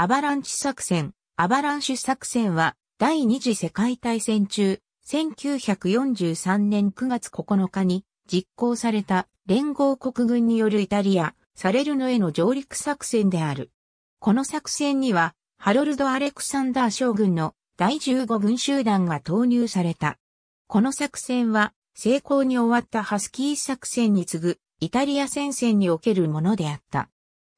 アバランチ作戦。アバランシュ作戦は、第二次世界大戦中、1943年9月9日に実行された連合国軍によるイタリア、サレルノへの上陸作戦である。この作戦には、ハロルド・アレクサンダー将軍の第15軍集団が投入された。この作戦は、成功に終わったハスキー作戦に次ぐ、イタリア戦線におけるものであった。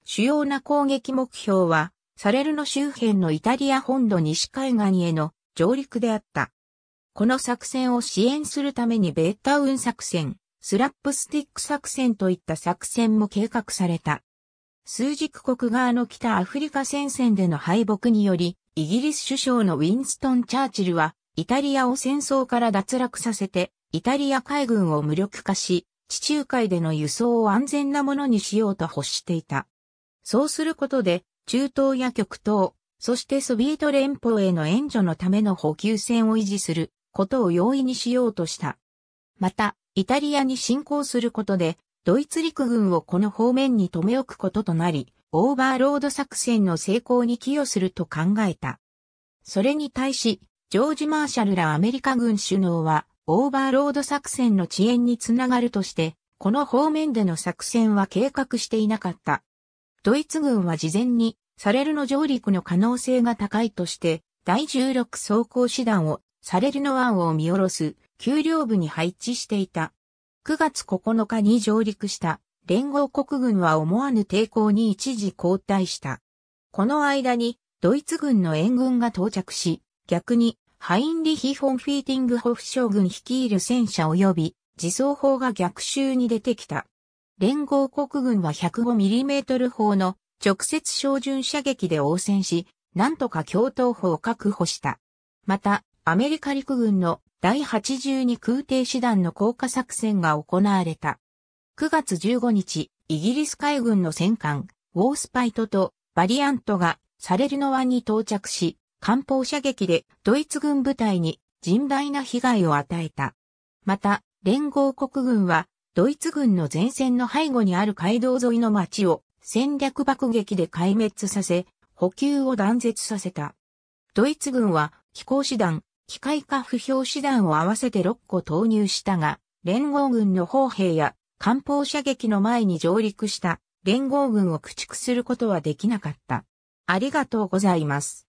主要な攻撃目標は、サレルの周辺のイタリア本土西海岸への上陸であった。この作戦を支援するためにベータウン作戦、スラップスティック作戦といった作戦も計画された。数軸国側の北アフリカ戦線での敗北により、イギリス首相のウィンストン・チャーチルは、イタリアを戦争から脱落させて、イタリア海軍を無力化し、地中海での輸送を安全なものにしようと欲していた。そうすることで、中東や極東、そしてソビエト連邦への援助のための補給線を維持することを容易にしようとした。また、イタリアに侵攻することで、ドイツ陸軍をこの方面に留め置くこととなり、オーバーロード作戦の成功に寄与すると考えた。それに対し、ジョージ・マーシャルらアメリカ軍首脳は、オーバーロード作戦の遅延につながるとして、この方面での作戦は計画していなかった。ドイツ軍は事前にサレルの上陸の可能性が高いとして、第16装甲師団をサレルの湾を見下ろす丘陵部に配置していた。9月9日に上陸した連合国軍は思わぬ抵抗に一時後退した。この間にドイツ軍の援軍が到着し、逆にハインリヒ・フォンフィーティングホフ将軍率いる戦車及び自走砲が逆襲に出てきた。連合国軍は 105mm 砲の直接照準射撃で応戦し、なんとか共闘砲を確保した。また、アメリカ陸軍の第82空挺師団の降下作戦が行われた。9月15日、イギリス海軍の戦艦、ウォースパイトとバリアントがサレルノ湾に到着し、艦砲射撃でドイツ軍部隊に甚大な被害を与えた。また、連合国軍は、ドイツ軍の前線の背後にある街道沿いの町を戦略爆撃で壊滅させ、補給を断絶させた。ドイツ軍は飛行師団、機械化不評士団を合わせて6個投入したが、連合軍の砲兵や艦砲射撃の前に上陸した連合軍を駆逐することはできなかった。ありがとうございます。